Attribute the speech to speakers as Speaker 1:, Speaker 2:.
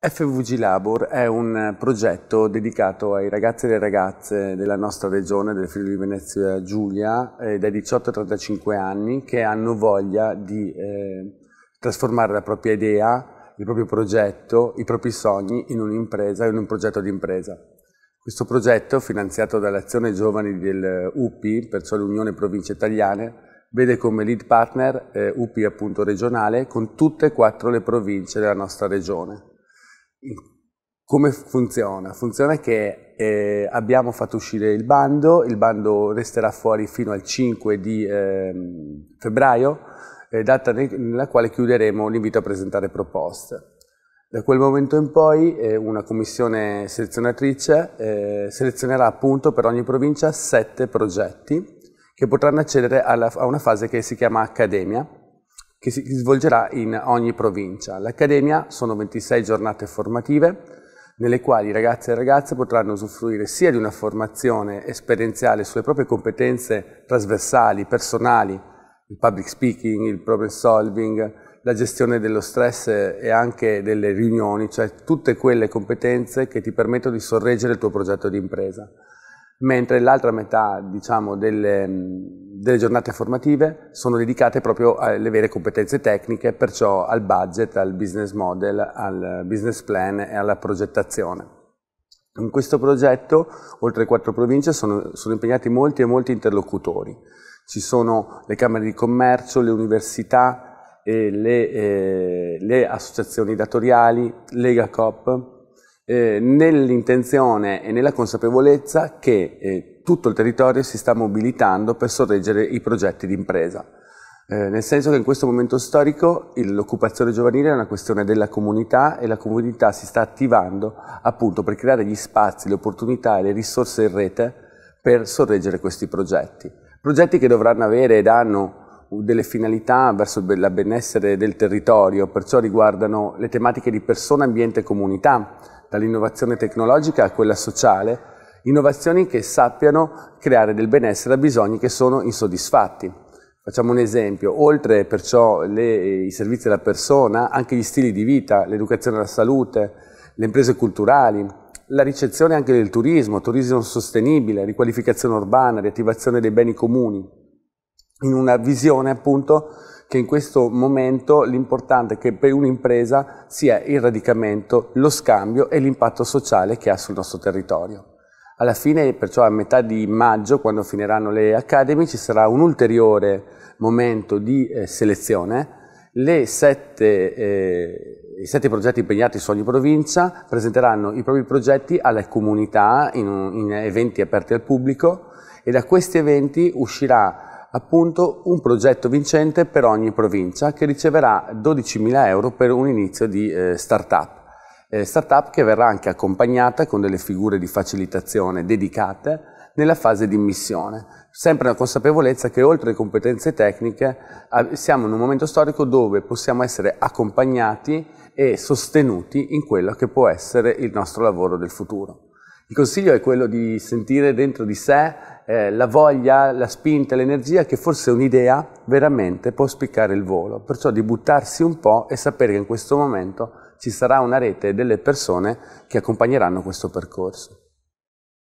Speaker 1: FVG Labor è un progetto dedicato ai ragazzi e alle ragazze della nostra regione, del Friuli Venezia Giulia, eh, dai 18 ai 35 anni, che hanno voglia di eh, trasformare la propria idea, il proprio progetto, i propri sogni in un'impresa, in un progetto di impresa. Questo progetto, finanziato dall'Azione Giovani del UPI, perciò l'Unione Province Italiane, vede come lead partner eh, UPI appunto regionale con tutte e quattro le province della nostra regione. Come funziona? Funziona che eh, abbiamo fatto uscire il bando, il bando resterà fuori fino al 5 di eh, febbraio, eh, data nella quale chiuderemo l'invito a presentare proposte. Da quel momento in poi eh, una commissione selezionatrice eh, selezionerà appunto per ogni provincia sette progetti che potranno accedere alla, a una fase che si chiama Accademia, che si svolgerà in ogni provincia. L'Accademia sono 26 giornate formative nelle quali ragazze e ragazze potranno usufruire sia di una formazione esperienziale sulle proprie competenze trasversali, personali, il public speaking, il problem solving, la gestione dello stress e anche delle riunioni, cioè tutte quelle competenze che ti permettono di sorreggere il tuo progetto di impresa mentre l'altra metà diciamo, delle, mm, delle, giornate formative sono dedicate proprio alle vere competenze tecniche, perciò al budget, al business model, al business plan e alla progettazione. In questo progetto, oltre ai quattro province, sono, sono impegnati molti e molti interlocutori. Ci sono le Camere di Commercio, le università, le, eh, le associazioni datoriali, Lega Cop, eh, nell'intenzione e nella consapevolezza che eh, tutto il territorio si sta mobilitando per sorreggere i progetti di impresa. Eh, nel senso che in questo momento storico l'occupazione giovanile è una questione della comunità e la comunità si sta attivando appunto per creare gli spazi, le opportunità e le risorse in rete per sorreggere questi progetti. Progetti che dovranno avere ed hanno delle finalità verso il benessere del territorio, perciò riguardano le tematiche di persona, ambiente e comunità, dall'innovazione tecnologica a quella sociale, innovazioni che sappiano creare del benessere a bisogni che sono insoddisfatti. Facciamo un esempio, oltre perciò le, i servizi alla persona, anche gli stili di vita, l'educazione alla salute, le imprese culturali, la ricezione anche del turismo, turismo sostenibile, riqualificazione urbana, riattivazione dei beni comuni, in una visione appunto che in questo momento l'importante che per un'impresa sia il radicamento, lo scambio e l'impatto sociale che ha sul nostro territorio. Alla fine, perciò a metà di maggio, quando finiranno le Academy, ci sarà un ulteriore momento di eh, selezione. Sette, eh, I sette progetti impegnati su ogni provincia presenteranno i propri progetti alle comunità in, in eventi aperti al pubblico e da questi eventi uscirà appunto un progetto vincente per ogni provincia che riceverà 12.000 euro per un inizio di eh, start-up. Eh, startup che verrà anche accompagnata con delle figure di facilitazione dedicate nella fase di missione, sempre nella consapevolezza che oltre alle competenze tecniche ah, siamo in un momento storico dove possiamo essere accompagnati e sostenuti in quello che può essere il nostro lavoro del futuro. Il consiglio è quello di sentire dentro di sé eh, la voglia, la spinta, l'energia che forse un'idea veramente può spiccare il volo, perciò di buttarsi un po' e sapere che in questo momento ci sarà una rete delle persone che accompagneranno questo percorso.